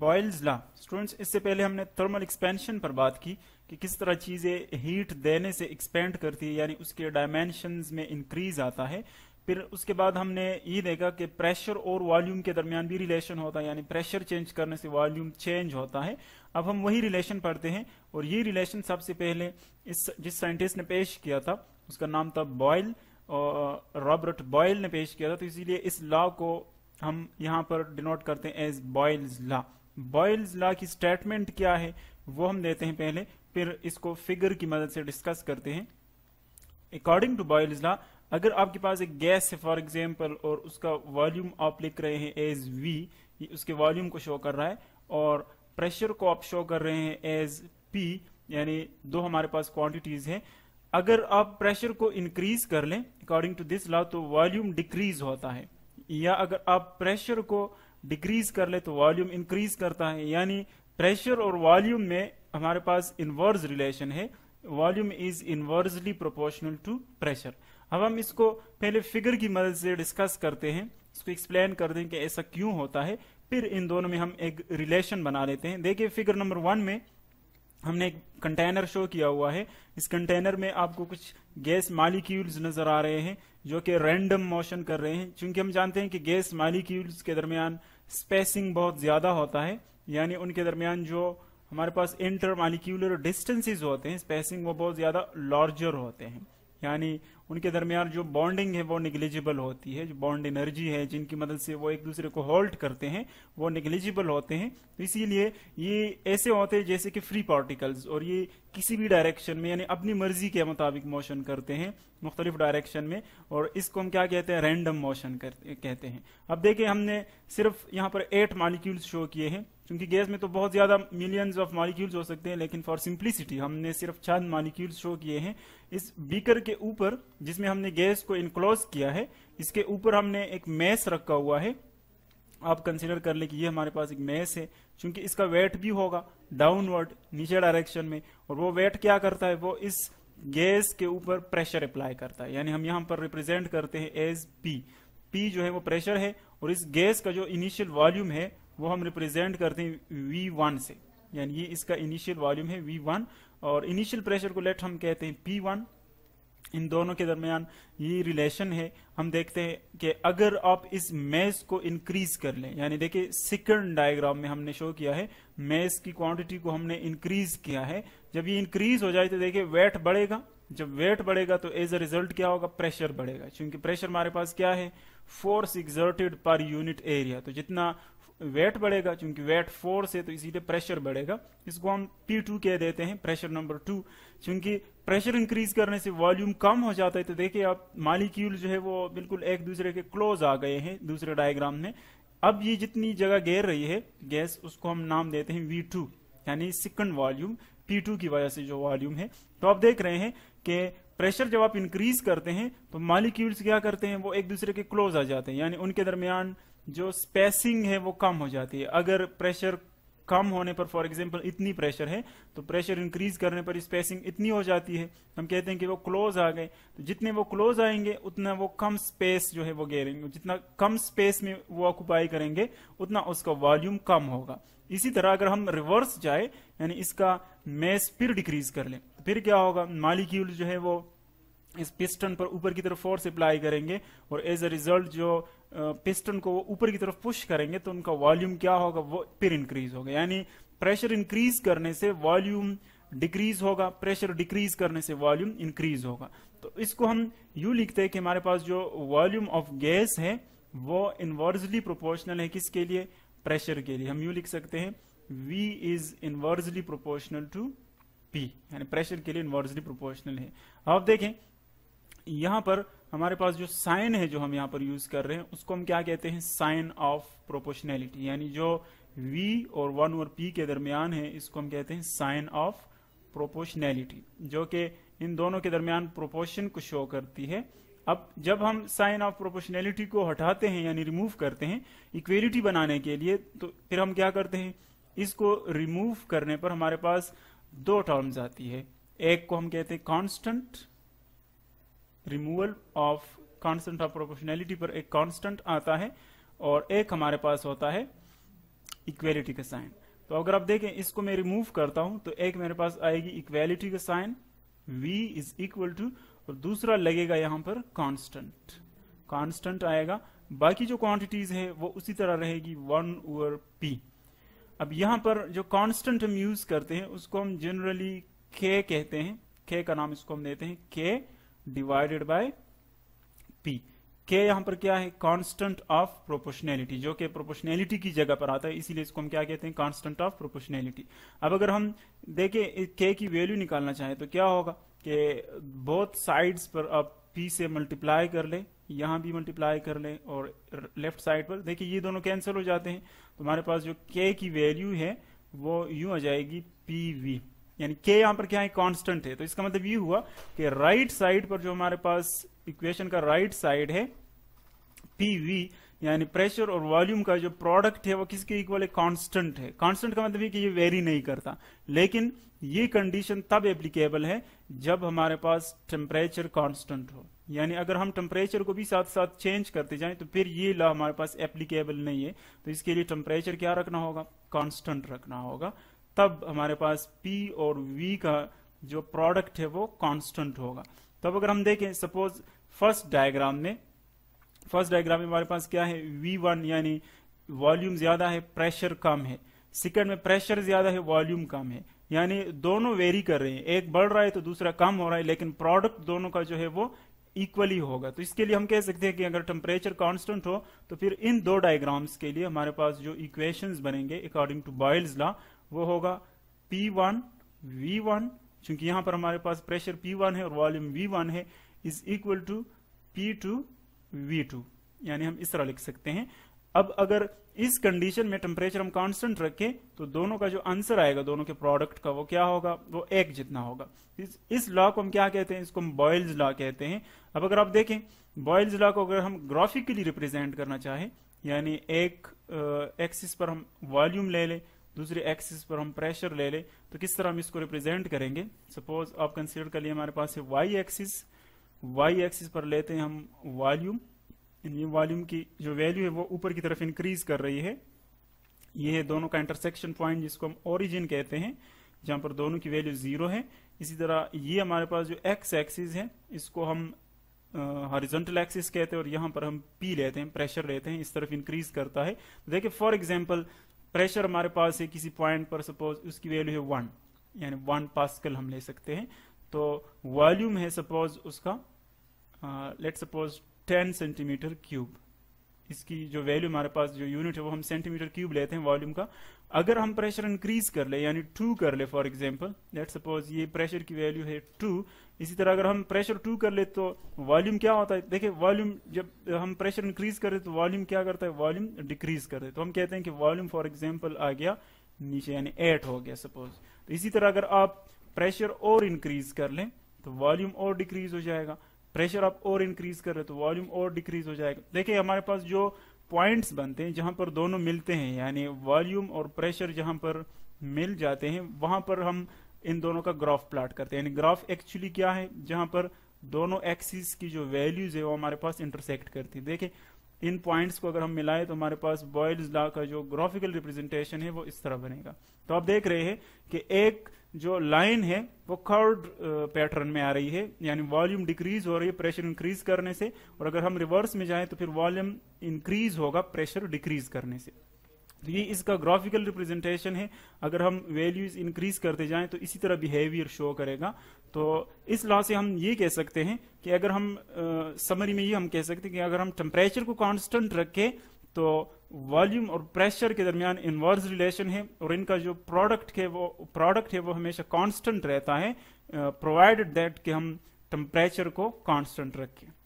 boils ला students इससे पहले हमने थर्मल एक्सपेंशन पर बात की कि किस तरह चीजें हीट देने से एक्सपेंड करती है यानी उसके डायमेंशन में इंक्रीज आता है फिर उसके बाद हमने ये देखा कि प्रेशर और वॉल्यूम के दरमियान भी रिलेशन होता है यानी प्रेशर चेंज करने से वॉल्यूम चेंज होता है अब हम वही रिलेशन पढ़ते हैं और ये रिलेशन सबसे पहले इस जिस साइंटिस्ट ने पेश किया था उसका नाम था बॉयल और रॉबर्ट बॉयल ने पेश किया था तो इसीलिए इस लॉ को हम यहां पर डिनोट करते हैं as Boyle's law Boyle's law की स्टेटमेंट क्या है वो हम देते हैं पहले फिर इसको फिगर की मदद से डिस्कस करते हैं अकॉर्डिंग टू बॉयल्स ला अगर आपके पास एक गैस है फॉर एग्जाम्पल और उसका वॉल्यूम आप लिख रहे हैं एज वी उसके वॉल्यूम को शो कर रहा है और प्रेशर को आप शो कर रहे हैं एज पी यानी दो हमारे पास क्वांटिटीज हैं अगर आप प्रेशर को इंक्रीज कर लें अकॉर्डिंग टू दिस लॉ तो वॉल्यूम डिक्रीज होता है या अगर आप प्रेशर को डिक्रीज कर ले तो वॉल्यूम इंक्रीज करता है यानी प्रेशर और वॉल्यूम में हमारे पास इनवर्स रिलेशन है volume is inversely proportional to pressure अब हम इसको पहले फिगर की मदद से डिस्कस करते हैं इसको एक्सप्लेन कर दें कि ऐसा क्यों होता है फिर इन दोनों में हम एक रिलेशन बना लेते हैं देखिए फिगर नंबर वन में हमने एक कंटेनर शो किया हुआ है इस कंटेनर में आपको कुछ गैस मालिक्यूल्स नजर आ रहे हैं जो कि रैंडम मोशन कर रहे हैं क्योंकि हम जानते हैं कि गैस मालिक्यूल्स के दरमियान स्पेसिंग बहुत ज्यादा होता है यानी उनके दरमियान जो हमारे पास इंटर मालिक्यूलर डिस्टेंसेज होते हैं स्पेसिंग वो बहुत ज्यादा लार्जर होते हैं यानी उनके दरमियान जो बॉन्डिंग है वो निगलिजिबल होती है जो बॉन्ड एनर्जी है जिनकी मदद से वो एक दूसरे को होल्ड करते हैं वो निगलिजिबल होते हैं तो इसीलिए ये ऐसे होते हैं जैसे कि फ्री पार्टिकल्स और ये किसी भी डायरेक्शन में यानी अपनी मर्जी के मुताबिक मोशन करते हैं मुख्तलिफ डायरेक्शन में और इसको हम क्या कहते हैं रैंडम मोशन कहते हैं अब देखिए हमने सिर्फ यहाँ पर एट मालिक्यूल्स शो किए हैं क्योंकि गैस में तो बहुत ज्यादा मिलियंस ऑफ मॉलिक्यूल्स हो सकते हैं लेकिन फॉर सिंप्लिसिटी हमने सिर्फ चंद मॉलिक्यूल्स शो किए हैं इस बीकर के ऊपर जिसमें हमने गैस को इनक्लोज किया है इसके ऊपर हमने एक मैस रखा हुआ है आप कंसिडर कर ले कि ये हमारे पास एक मैस है क्योंकि इसका वेट भी होगा डाउनवर्ड नीचे डायरेक्शन में और वो वेट क्या करता है वो इस गैस के ऊपर प्रेशर अप्लाई करता है यानी हम यहां पर रिप्रेजेंट करते हैं एज पी पी जो है वो प्रेशर है और इस गैस का जो इनिशियल वॉल्यूम है वो हम रिप्रेजेंट करते हैं वी वन से यानी ये इसका इनिशियल वॉल्यूम है V1 और इनिशियल प्रेशर को लेट हम कहते हैं P1 इन दोनों के दरमियान ये रिलेशन है हम देखते हैं कि अगर आप इस मेज को इंक्रीज कर लें यानी देखिए सेकंड डायग्राम में हमने शो किया है मेज की क्वांटिटी को हमने इंक्रीज किया है जब ये इंक्रीज हो जाए तो देखिए वेट बढ़ेगा जब वेट बढ़ेगा तो एज अ रिजल्ट क्या होगा प्रेशर बढ़ेगा क्योंकि प्रेशर हमारे पास क्या है force exerted per unit area तो जितना वेट बढ़ेगा क्योंकि वेट फोर से तो इसीलिए प्रेशर बढ़ेगा इसको हम पी टू कह देते हैं प्रेशर नंबर टू क्योंकि प्रेशर इंक्रीज करने से वॉल्यूम कम हो जाता है तो देखिए आप मालिक्यूल जो है वो बिल्कुल एक दूसरे के क्लोज आ गए हैं दूसरे डायग्राम में अब ये जितनी जगह घेर रही है गैस उसको हम नाम देते हैं वी टू यानी सिकंड वॉल्यूम पी टू की वजह से जो वॉल्यूम है तो आप देख रहे हैं कि प्रेशर जब आप इंक्रीज करते हैं तो मालिक्यूल्स क्या करते हैं वो एक दूसरे के क्लोज आ जाते हैं यानी उनके दरमियान जो स्पेसिंग है वो कम हो जाती है अगर प्रेशर कम होने पर फॉर एग्जाम्पल इतनी प्रेशर है तो प्रेशर इंक्रीज करने पर स्पेसिंग इतनी हो जाती है हम कहते हैं कि वो क्लोज आ गए तो जितने वो क्लोज आएंगे उतना वो कम स्पेस जो है वो घेरेंगे जितना कम स्पेस में वो ऑक्यूपाई करेंगे उतना उसका वॉल्यूम कम होगा इसी तरह अगर हम रिवर्स जाए यानी इसका मेस फिर डिक्रीज कर लें तो फिर क्या होगा मालिक्यूल जो है वो इस पिस्टन पर ऊपर की तरफ फोर्स अप्लाई करेंगे और एज अ रिजल्ट जो पिस्टन को ऊपर की तरफ पुश करेंगे तो उनका वॉल्यूम क्या होगा वो फिर इंक्रीज होगा यानी प्रेशर इंक्रीज करने से वॉल्यूम डिक्रीज होगा प्रेशर डिक्रीज करने से वॉल्यूम इंक्रीज होगा तो इसको हम यू लिखते हैं कि हमारे पास जो वॉल्यूम ऑफ गैस है वो इनवर्सली प्रोपोर्शनल है किसके लिए प्रेशर के लिए हम यू लिख सकते हैं V is inversely proportional to P यानी प्रेशर के लिए इनवर्सली प्रोपोर्शनल है अब देखें यहां पर हमारे पास जो साइन है जो हम यहाँ पर यूज कर रहे हैं उसको हम क्या कहते हैं साइन ऑफ प्रोपोर्शनैलिटी यानी जो v और वन और p के दरमियान है इसको हम कहते हैं साइन ऑफ प्रोपोर्शनैलिटी जो कि इन दोनों के दरमियान प्रोपोर्शन को शो करती है अब जब हम साइन ऑफ प्रोपोर्शनैलिटी को हटाते हैं यानी रिमूव करते हैं इक्वेलिटी बनाने के लिए तो फिर हम क्या करते हैं इसको रिमूव करने पर हमारे पास दो टर्म्स आती है एक को हम कहते हैं constant removal of constant of proportionality पर एक कांस्टेंट आता है और एक हमारे पास होता है इक्वेलिटी का साइन तो अगर आप देखें इसको मैं रिमूव करता हूं तो एक मेरे पास आएगी इक्वेलिटी का sign v is equal to और दूसरा लगेगा यहां पर कांस्टेंट कांस्टेंट आएगा बाकी जो क्वांटिटीज है वो उसी तरह रहेगी वन ओवर पी अब यहां पर जो कांस्टेंट हम यूज करते हैं उसको हम जनरली k कहते हैं k का नाम इसको हम देते हैं k डिवाइडेड बाय पी के यहां पर क्या है कांस्टेंट ऑफ प्रोपोर्शनैलिटी जो कि प्रोपोर्शनैलिटी की जगह पर आता है इसीलिए इसको हम क्या कहते हैं कांस्टेंट ऑफ प्रोपोर्शनैलिटी अब अगर हम देखे के की वैल्यू निकालना चाहें तो क्या होगा कि बोथ साइड्स पर आप पी से मल्टीप्लाई कर ले यहां भी मल्टीप्लाई कर ले और लेफ्ट साइड पर देखिए ये दोनों कैंसिल हो जाते हैं तो हमारे पास जो के की वैल्यू है वो यूं आ जाएगी पी वी यानी k यहां पर क्या है कांस्टेंट है तो इसका मतलब ये हुआ कि राइट साइड पर जो हमारे पास इक्वेशन का राइट साइड है पीवी यानी प्रेशर और वॉल्यूम का जो प्रोडक्ट है वो किसके इक्वल है कांस्टेंट है कांस्टेंट का मतलब ये कि ये वेरी नहीं करता लेकिन ये कंडीशन तब एप्लीकेबल है जब हमारे पास टेम्परेचर कांस्टेंट हो यानी अगर हम टेम्परेचर को भी साथ साथ चेंज करते जाएं तो फिर ये लॉ हमारे पास एप्लीकेबल नहीं है तो इसके लिए टेम्परेचर क्या रखना होगा कॉन्स्टेंट रखना होगा तब हमारे पास P और V का जो प्रोडक्ट है वो कांस्टेंट होगा तब अगर हम देखें सपोज फर्स्ट डायग्राम में फर्स्ट डायग्राम में हमारे पास क्या है V1 यानी वॉल्यूम ज्यादा है प्रेशर कम है सेकेंड में प्रेशर ज्यादा है वॉल्यूम कम है यानी दोनों वेरी कर रहे हैं एक बढ़ रहा है तो दूसरा कम हो रहा है लेकिन प्रोडक्ट दोनों का जो है वो इक्वली होगा तो इसके लिए हम कह सकते हैं कि अगर टेम्परेचर कांस्टेंट हो तो फिर इन दो डायग्राम्स के लिए हमारे पास जो इक्वेशंस बनेंगे अकॉर्डिंग टू बॉयल्स लॉ वो होगा पी वन वी वन चूंकि यहां पर हमारे पास प्रेशर पी वन है और वॉल्यूम वी वन है is equal to P two V two यानी हम इस तरह लिख सकते हैं अब अगर इस कंडीशन में टेम्परेचर हम कांस्टेंट रखें तो दोनों का जो आंसर आएगा दोनों के प्रोडक्ट का वो क्या होगा वो एक जितना होगा इस, इस लॉ को हम क्या कहते हैं इसको हम बॉयल्स लॉ कहते हैं अब अगर आप देखें बॉयल्स लॉ को अगर हम ग्राफिकली रिप्रेजेंट करना चाहें यानी एक एक्सिस पर हम वॉल्यूम ले लें दूसरी एक्सिस पर हम प्रेशर ले लें तो किस तरह हम इसको रिप्रेजेंट करेंगे सपोज आप कंसिडर कर लिए हमारे पास है वाई एक्सिस वाई एक्सिस पर लेते हैं हम वॉल्यूम ये वॉल्यूम की जो वैल्यू है वो ऊपर की तरफ इंक्रीज कर रही है ये है दोनों का इंटरसेक्शन पॉइंट जिसको हम ओरिजिन कहते हैं जहां पर दोनों की वैल्यू जीरो है इसी तरह ये हमारे पास जो एक्स एक्सिस है इसको हम हॉरिजॉन्टल एक्सिस कहते हैं और यहां पर हम पी लेते हैं प्रेशर लेते हैं इस तरफ इंक्रीज करता है देखिए फॉर एग्जाम्पल प्रेशर हमारे पास है किसी पॉइंट पर सपोज उसकी वैल्यू है वन यानी वन पास्कल हम ले सकते हैं तो वॉल्यूम है सपोज उसका let suppose ten centimetre cube इसकी जो वैल्यू हमारे पास जो यूनिट है वो हम सेंटीमीटर क्यूब लेते हैं वॉल्यूम का अगर हम प्रेशर इंक्रीज कर ले यानी टू कर ले फॉर एग्जाम्पल लेट सपोज ये प्रेशर की वैल्यू है टू इसी तरह अगर हम प्रेशर टू कर ले तो वॉल्यूम क्या होता है देखिये वॉल्यूम जब हम प्रेशर इंक्रीज कर तो वॉल्यूम क्या करता है वॉल्यूम डिक्रीज कर तो हम कहते हैं कि वॉल्यूम फॉर एग्जाम्पल आ गया नीचे यानी एट हो गया सपोज तो इसी तरह अगर आप प्रेशर और इंक्रीज कर लें तो वॉल्यूम और डिक्रीज हो जाएगा प्रेशर आप और इंक्रीज कर रहे हो तो वॉल्यूम और डिक्रीज हो जाएगा देखिए हमारे पास जो पॉइंट्स बनते हैं जहां पर दोनों मिलते हैं यानी वॉल्यूम और प्रेशर जहां पर मिल जाते हैं वहां पर हम इन दोनों का ग्राफ प्लाट करते हैं यानी ग्राफ एक्चुअली क्या है जहां पर दोनों एक्सिस की जो वैल्यूज है वो हमारे पास इंटरसेक्ट करती है देखिए इन पॉइंट्स को अगर हम मिलाएं तो हमारे पास बॉयल्स लॉ का जो ग्राफिकल रिप्रेजेंटेशन है वो इस तरह बनेगा तो आप देख रहे हैं कि एक जो लाइन है वो कर्ड पैटर्न uh, में आ रही है यानी वॉल्यूम डिक्रीज हो रही है प्रेशर इंक्रीज करने से और अगर हम रिवर्स में जाएं तो फिर वॉल्यूम इंक्रीज होगा प्रेशर डिक्रीज करने से तो ये इसका ग्राफिकल रिप्रेजेंटेशन है अगर हम वैल्यूज इंक्रीज करते जाएं तो इसी तरह बिहेवियर शो करेगा तो इस लॉ से हम ये कह सकते हैं कि अगर हम समरी uh, में ये हम कह सकते हैं कि अगर हम टेम्परेचर को कॉन्स्टेंट रखें तो वॉल्यूम और प्रेशर के दरमियान इन्वर्स रिलेशन है और इनका जो प्रोडक्ट है वो प्रोडक्ट है वो हमेशा कांस्टेंट रहता है प्रोवाइडेड दैट कि हम टेम्परेचर को कांस्टेंट रखें